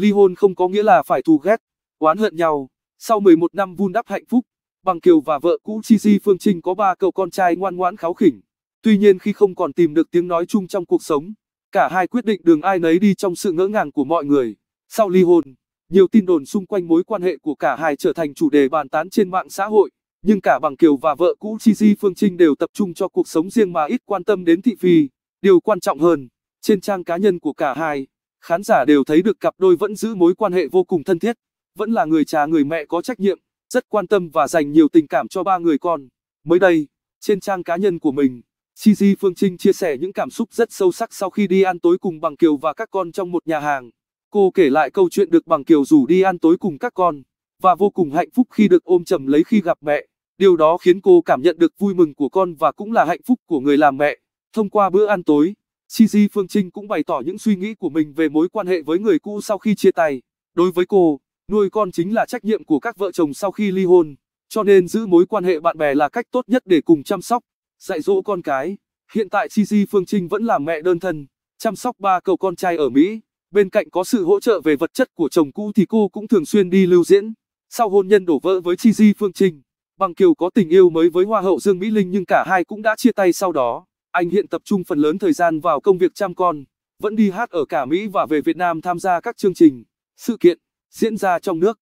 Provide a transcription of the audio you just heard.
Ly hôn không có nghĩa là phải thù ghét, oán hận nhau. Sau 11 năm vun đắp hạnh phúc, Bằng Kiều và vợ cũ Chi Di Phương Trinh có ba cậu con trai ngoan ngoãn kháo khỉnh. Tuy nhiên khi không còn tìm được tiếng nói chung trong cuộc sống, cả hai quyết định đường ai nấy đi trong sự ngỡ ngàng của mọi người. Sau ly hôn, nhiều tin đồn xung quanh mối quan hệ của cả hai trở thành chủ đề bàn tán trên mạng xã hội. Nhưng cả Bằng Kiều và vợ cũ Chi Di Phương Trinh đều tập trung cho cuộc sống riêng mà ít quan tâm đến thị phi. Điều quan trọng hơn, trên trang cá nhân của cả hai, khán giả đều thấy được cặp đôi vẫn giữ mối quan hệ vô cùng thân thiết, vẫn là người cha người mẹ có trách nhiệm, rất quan tâm và dành nhiều tình cảm cho ba người con. Mới đây, trên trang cá nhân của mình, Gigi Phương Trinh chia sẻ những cảm xúc rất sâu sắc sau khi đi ăn tối cùng Bằng Kiều và các con trong một nhà hàng. Cô kể lại câu chuyện được Bằng Kiều rủ đi ăn tối cùng các con, và vô cùng hạnh phúc khi được ôm chầm lấy khi gặp mẹ. Điều đó khiến cô cảm nhận được vui mừng của con và cũng là hạnh phúc của người làm mẹ. Thông qua bữa ăn tối, Gigi Phương Trinh cũng bày tỏ những suy nghĩ của mình về mối quan hệ với người cũ sau khi chia tay. Đối với cô, nuôi con chính là trách nhiệm của các vợ chồng sau khi ly hôn, cho nên giữ mối quan hệ bạn bè là cách tốt nhất để cùng chăm sóc, dạy dỗ con cái. Hiện tại Gigi Phương Trinh vẫn là mẹ đơn thân, chăm sóc ba cậu con trai ở Mỹ. Bên cạnh có sự hỗ trợ về vật chất của chồng cũ thì cô cũng thường xuyên đi lưu diễn. Sau hôn nhân đổ vỡ với Chi Gigi Phương Trinh, Bằng Kiều có tình yêu mới với Hoa hậu Dương Mỹ Linh nhưng cả hai cũng đã chia tay sau đó. Anh hiện tập trung phần lớn thời gian vào công việc chăm con, vẫn đi hát ở cả Mỹ và về Việt Nam tham gia các chương trình, sự kiện diễn ra trong nước.